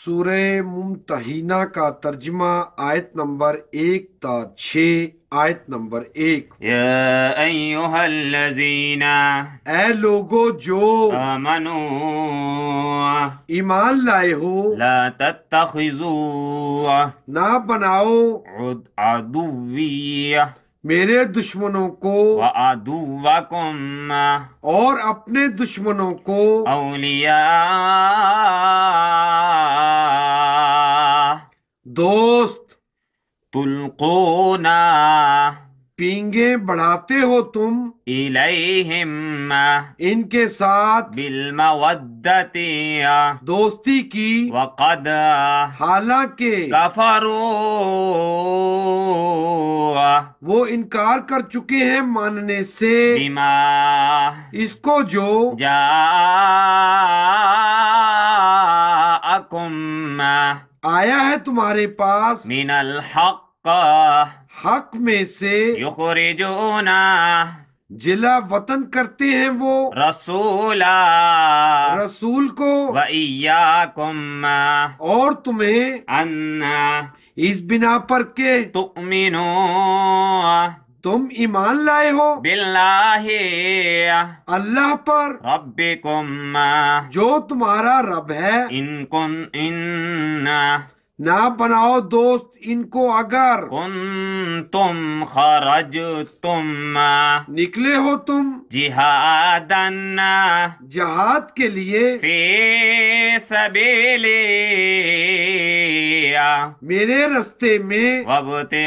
सूर मुमतहीना का तर्जमा आयत नंबर एक ता छ आयत नंबर एक या ए लोगो जो मनो ईमान लाए हो ला तत्तखिजू ना बनाओ आदुविया मेरे दुश्मनों को और अपने दुश्मनों को अलिया दोस्त तुलकोना पींगे बढ़ाते हो तुम हिम इनके साथ बिलमवद्दती दोस्ती की वक़द हालांकि कफरो वो इनकार कर चुके हैं मानने से बिमा इसको जो जा आया है तुम्हारे पास मिनल हक हक में से युखरिजूना जिला वतन करते हैं वो रसूला रसूल को कुम और तुम्हें अन्ना इस बिना पर के मीनो तुम ईमान लाए हो बिल्लाहे अल्लाह पर रब्बिकुम जो तुम्हारा रब है इनको इन्ना ना बनाओ दोस्त इनको अगर तुम खरज तुम निकले हो तुम जिहादन जहाद के लिए फे सबेले मेरे रस्ते में वबते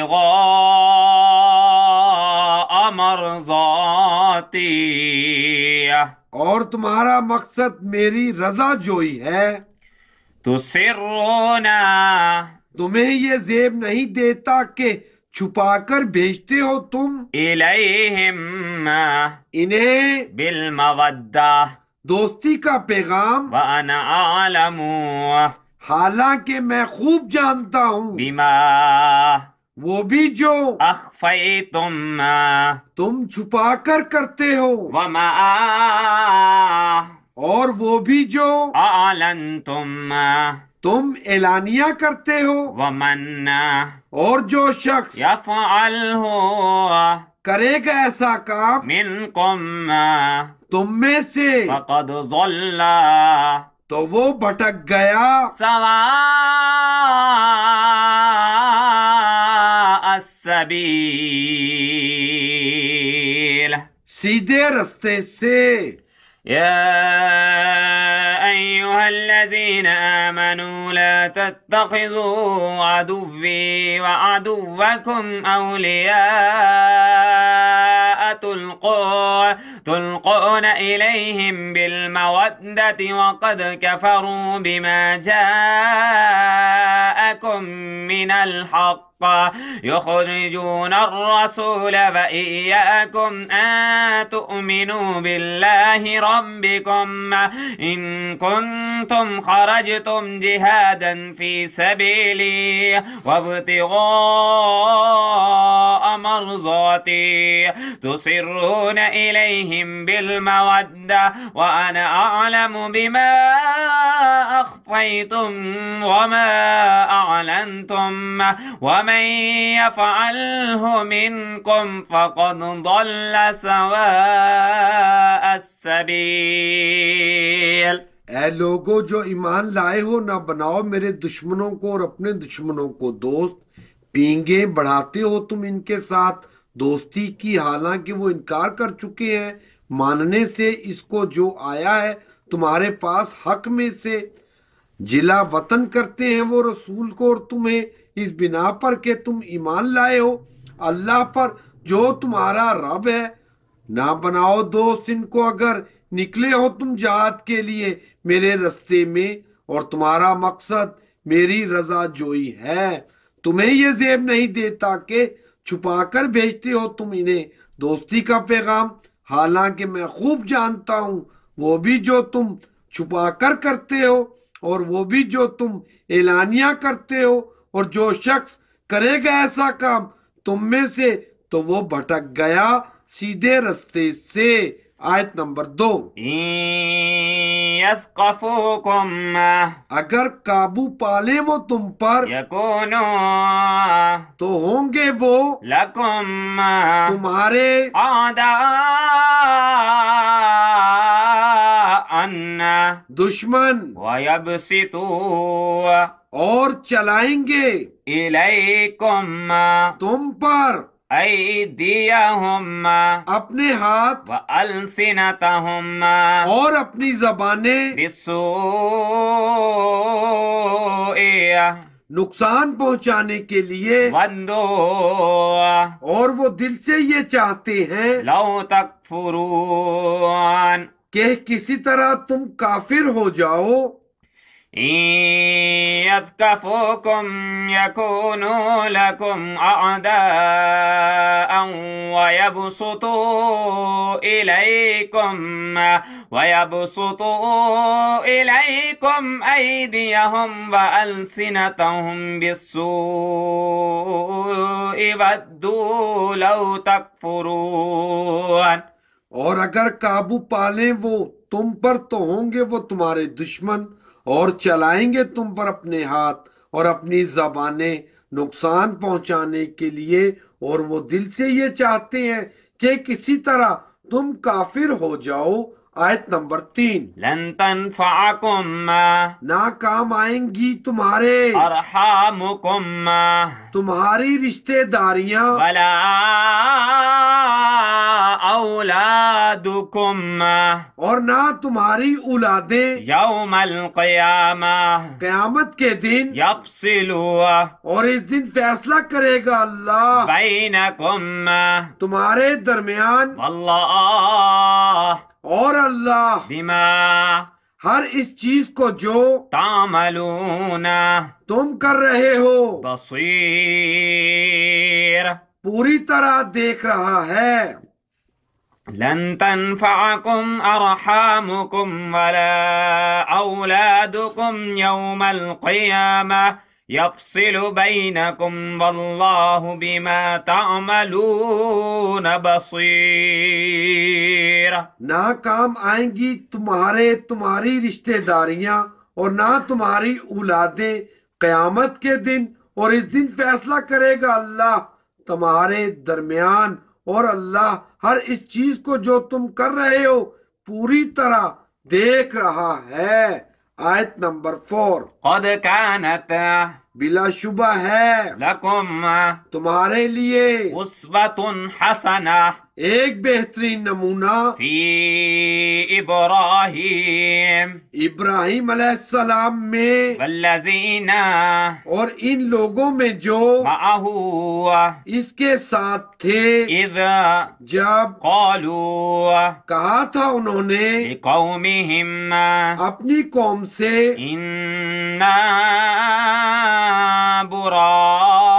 अमर जाती और तुम्हारा मकसद मेरी रजा जोई है तो रोना तुम्हें ये जेब नहीं देता के छुपा कर भेजते हो तुम इलेहिम इन्हें बिल मवद्दा दोस्ती का पैगाम वाना हालांकि मैं खूब जानता हूँ बीमा वो भी जो अखफे तुम तुम छुपा कर करते हो वमा और वो भी जो आलन तुम तुम एलानिया करते हो वमन्ना और जो शख्स यफअल हो करेगा ऐसा काम कुम तुम में से फकद जल्ला तो वो भटक गया सवा सीधे रस्ते से يا أيها الذين آمنوا لا تتخذوا عدوي وعدوكم أولياء تلقون, تلقون إليهم بالمودة وقد كفروا بما جاءكم من الحق يخرجون الرسول فإياكم أن آه، تؤمنوا بالله ربكم إن كنتم خرجتم جهادا في سبيلي وابتغاء مرضاتي تصرون إليهم بالمودة وأنا أعلم بما أخفيتم وما أعلنتم وما ومن يفعله منكم فقد ضل سواء السبيل ए लोगो जो ईमान लाए हो ना बनाओ मेरे दुश्मनों को और अपने दुश्मनों को दोस्त पींगे बढ़ाते हो तुम इनके साथ दोस्ती की हालांकि वो इनकार कर चुके हैं मानने से इसको जो आया है तुम्हारे पास हक में से जिला वतन करते हैं वो रसूल को और तुम्हें इस बिना पर के तुम ईमान लाए हो अल्लाह पर जो तुम्हारा रब है ना बनाओ दोस्त इनको अगर निकले हो तुम जात के लिए मेरे रस्ते में और तुम्हारा मकसद मेरी रजा जोई है तुम्हें ये जेब नहीं देता के छुपा कर भेजते हो तुम इन्हें दोस्ती का पैगाम हालांकि मैं खूब जानता हूँ वो भी जो तुम छुपा कर करते हो और वो भी जो तुम एलानिया करते हो और जो शख्स करेगा ऐसा काम तुम में से तो वो भटक गया सीधे रास्ते से आयत नंबर दो अगर काबू पाले वो तुम पर तो होंगे वो लकुम तुम्हारे आदा अन्ना दुश्मन वयबसितु और चलाएंगे इलाई कोम तुम पर हम अपने हाथ अलसिनता हम और अपनी जबाने नुकसान पहुंचाने के लिए बंदो और वो दिल से ये चाहते हैं लो तक फुरुन कि किसी तरह तुम काफिर हो जाओ يثقفوكم يكونوا لكم أعداء ويبسطوا إليكم ويبسطوا إليكم أيديهم وألسنتهم بالسوء ودوا لو تكفرون और अगर काबू पाले वो तुम पर तो होंगे वो तुम्हारे दुश्मन और चलाएंगे तुम पर अपने हाथ और अपनी जबाने नुकसान पहुंचाने के लिए और वो दिल से ये चाहते हैं कि किसी तरह तुम काफिर हो जाओ आयत नंबर तीन लंतन काम आएंगी तुम्हारे तुम्हारी रिश्तेदारियाँ औलादुकुम और ना तुम्हारी औलादे यौमल कयामा कयामत के दिन यफसिलुआ और इस दिन फैसला करेगा अल्लाह बैनकुम तुम्हारे दरमियान अल्लाह और अल्लाह बिमा हर इस चीज को जो तामलूना तुम कर रहे हो बसीर पूरी तरह देख रहा है لن تنفعكم أرحامكم ولا أولادكم يوم القيامة يفصل بينكم والله بما تعملون بصير ना काम आएंगी तुम्हारे तुम्हारी रिश्तेदारियां और ना तुम्हारी औलादे कयामत के दिन और इस दिन फैसला करेगा अल्लाह तुम्हारे दरमियान और अल्लाह हर इस चीज को जो तुम कर रहे हो पूरी तरह देख रहा है आयत नंबर फोर खुद का बिला शुबा है तुम्हारे लिए उस हसना एक बेहतरीन नमूना इब्राहिम इब्राहिम सलाम में वल्लजीना और इन लोगों में जो इसके साथ थे जब कौलू कहा था उन्होंने कौमी हिम अपनी कौम से इन्ना बुरा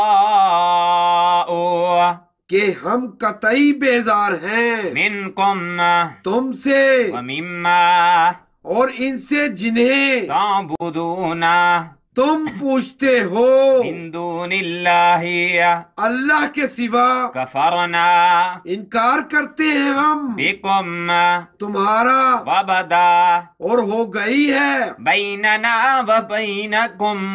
कि हम कतई बेजार हैं कुम तुमसे वमिम्मा और इनसे जिन्हें ताबुदूना तुम पूछते हो अल्लाह के सिवा कफरना इनकार करते हैं हम बेकुम तुम्हारा वबदा और हो गई है बैनना व बैनकुम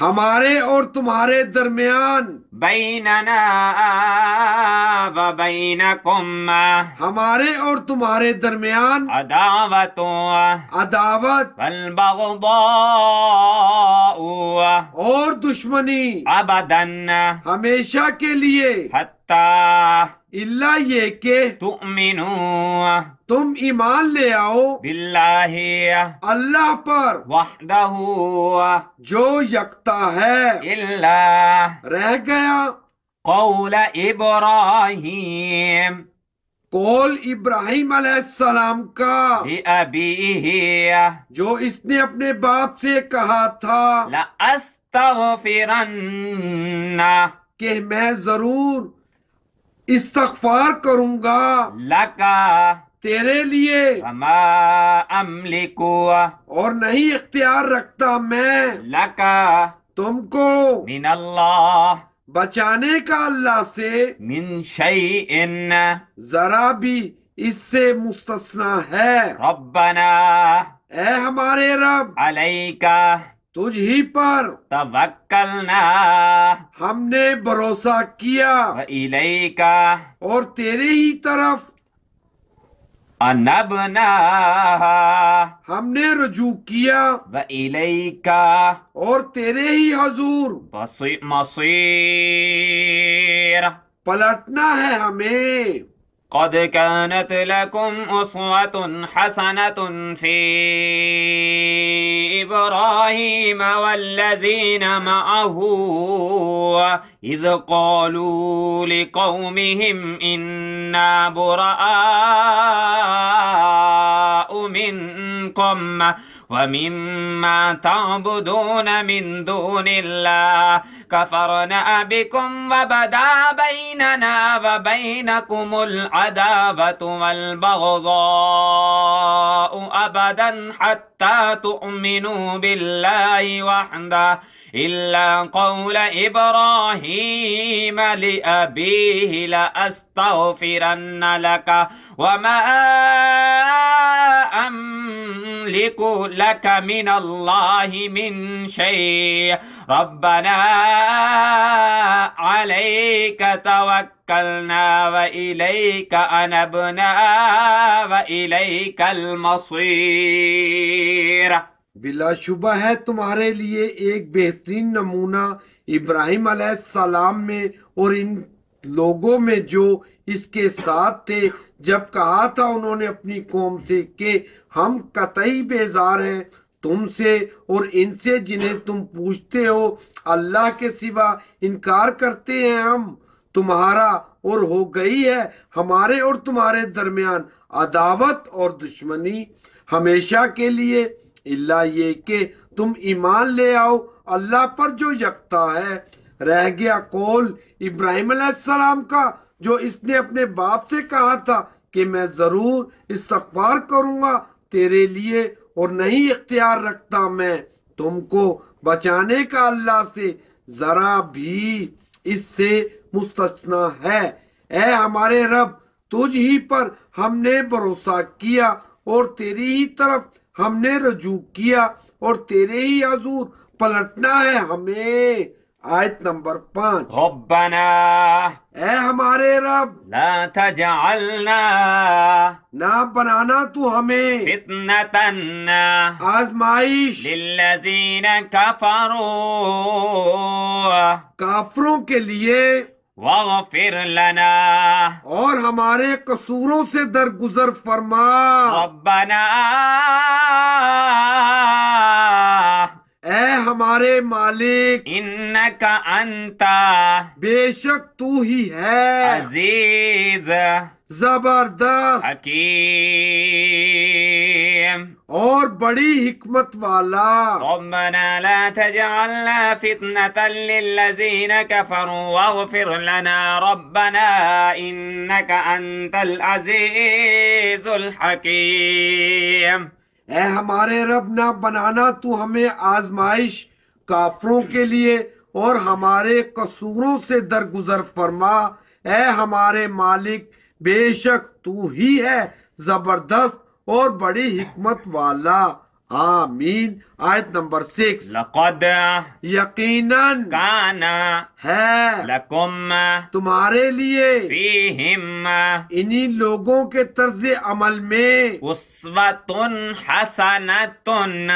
हमारे और तुम्हारे दरमियान बैनना व बैनकुम हमारे और तुम्हारे दरमियान अदावत अदावत और दुश्मनी अबदन हमेशा के लिए हत्ता इल्ला ये के तुमिनो तुम ईमान ले आओ बिल्ला अल्लाह पर हुआ जो यकता है इल्ला रह गया कौल इब्राहिम कौल इब्राहिम सलाम का अभी जो इसने अपने बाप से कहा था ला कि मैं जरूर इस्तगफार करूंगा लाका तेरे लिए अमलिको और नहीं इख्तियार रखता मैं लाका तुमको अल्लाह बचाने का अल्लाह से मिन इन जरा भी इससे मुस्तना है रब्बना ए हमारे रब अलैका तुझ ही पर तवक्कलना हमने भरोसा किया का और तेरे ही तरफ अनबना हमने रजू किया व का और तेरे ही हजूर मसीर पलटना है हमें قد كانت لكم أسوة حسنة في إبراهيم والذين معه إذ قالوا لقومهم إنا براء رزقكم ومما تعبدون من دون الله كفرنا بكم وبدا بيننا وبينكم العداوة والبغضاء أبدا حتى تؤمنوا بالله وحده إلا قول إبراهيم لأبيه لأستغفرن لك وما أملك لك من الله من شيء ربنا عليك توكلنا وإليك أنبنا وإليك المصير بلا شبہ ہے تمہارے لیے ایک بہترین نمونہ ابراہیم علیہ السلام میں اور ان لوگوں میں جو اس کے ساتھ تھے जब कहा था उन्होंने अपनी कौम से कि हम कतई बेजार हैं तुमसे और इनसे जिन्हें तुम पूछते हो अल्लाह के सिवा इनकार करते हैं हम तुम्हारा और हो गई है हमारे और तुम्हारे दरमियान अदावत और दुश्मनी हमेशा के लिए इल्ला ये के तुम ईमान ले आओ अल्लाह पर जो यकता है रह गया कौल इब्राहिम का जो इसने अपने बाप से कहा था कि मैं जरूर इस्तफार करूंगा तेरे लिए और नहीं इख्तियार रखता मैं तुमको बचाने का अल्लाह से जरा भी इससे मुस्तना है ए हमारे रब तुझ ही पर हमने भरोसा किया और तेरी ही तरफ हमने रजू किया और तेरे ही हजूर पलटना है हमें आयत नंबर पाँच रब्बना ए हमारे रब ला तजअलना ना बनाना तू हमें फितनतन आजमाइश लिल्लजीन कफरू काफरों के लिए फिर लना और हमारे कसूरों से दरगुजर फरमा रब्बना ऐ हमारे मालिक इन का अंता बेशक तू ही है अजीज जबरदस्त हकीम और बड़ी हिकमत वाला रबना ला तजअलना फितनतन लिल्लज़ीना कफरू वगफिर लना रब्बना इन्नका अंतल अजीजुल हकीम ए हमारे रब ना बनाना तू हमें आजमाइश काफरों के लिए और हमारे कसूरों से दरगुजर फरमा ए हमारे मालिक बेशक तू ही है जबरदस्त और बड़ी हिकमत वाला आमीन आयत नंबर सिक्स लकद यकीनन काना है लकुम तुम्हारे लिए हिम इन्हीं लोगों के तर्ज अमल में उसवतुन हसनतुन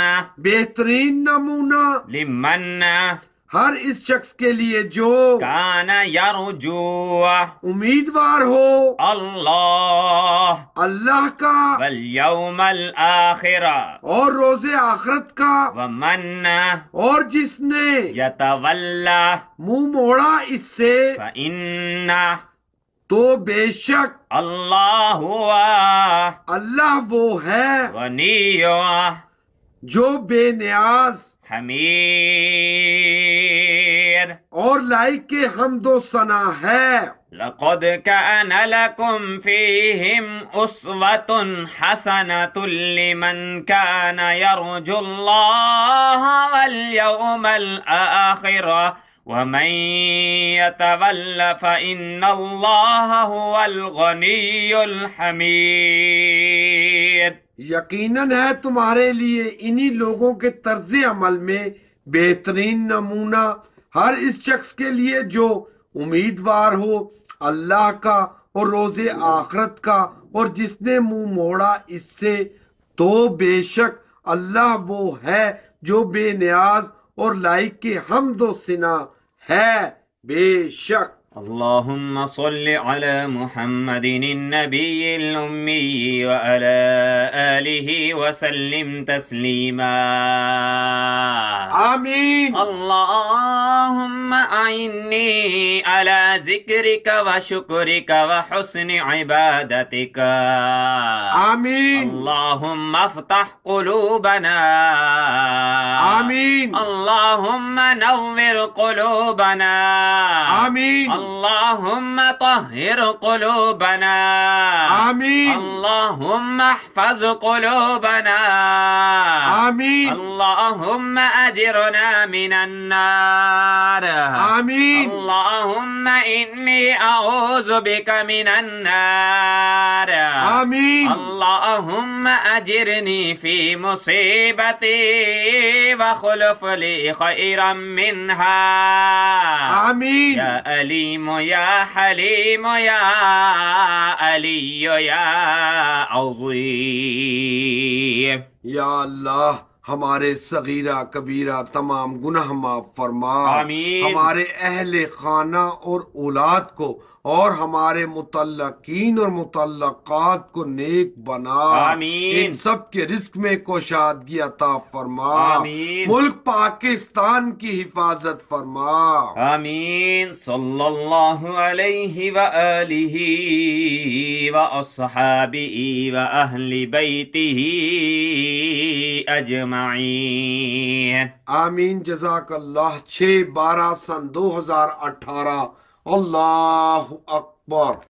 बेहतरीन नमूना लिमन हर इस शख्स के लिए जो काना यारो जो उम्मीदवार हो अल्लाह अल्लाह का आखिरा और रोजे आखरत का व मन्ना और जिसने यतवल्ला मुंह मोड़ा इससे इन्ना तो बेशक अल्लाह हुआ अल्लाह वो है वनी जो बेनियाज حمير और लाइक के हम दो सना है لقد كان لكم فيهم أسوة حسنة لمن كان يرجو الله واليوم الآخر ومن يتول فإن الله هو الغني الحميد यकीनन है तुम्हारे लिए इन्हीं लोगों के तर्ज अमल में बेहतरीन नमूना हर इस शख्स के लिए जो उम्मीदवार हो अल्लाह का और रोजे आखरत का और जिसने मुंह मोड़ा इससे तो बेशक अल्लाह वो है जो बेनियाज और लाइक के हम दो सिना है बेशक اللهم صل على محمد النبي الأمي وعلى آله وسلم تسليما آمين اللهم أعني على ذكرك وشكرك وحسن عبادتك آمين اللهم افتح قلوبنا آمين اللهم نور قلوبنا آمين اللهم طهر قلوبنا آمين اللهم احفظ قلوبنا آمين اللهم أجرنا من النار آمين اللهم إني أعوذ بك من النار آمين اللهم أجرني في مصيبتي وخلف لي خيرا منها آمين يا أليم حليم يا حليم يا علي يا عظيم يا الله हमारे सगीरा कबीरा तमाम गुनाह माफ फरमा हमारे अहल खाना और औलाद को और हमारे मुतलकिन और मुतलक़ात को नेक बना इन सब के रिस्क में कोशादगी अता फरमा मुल्क पाकिस्तान की हिफाजत फरमा आमीन सल्लल्लाहु अलैहि व आलिहि व व बैतिही अजम अजमाइन आमीन जजाक अल्लाह छः बारह सन दो हजार अठारह अल्लाह अकबर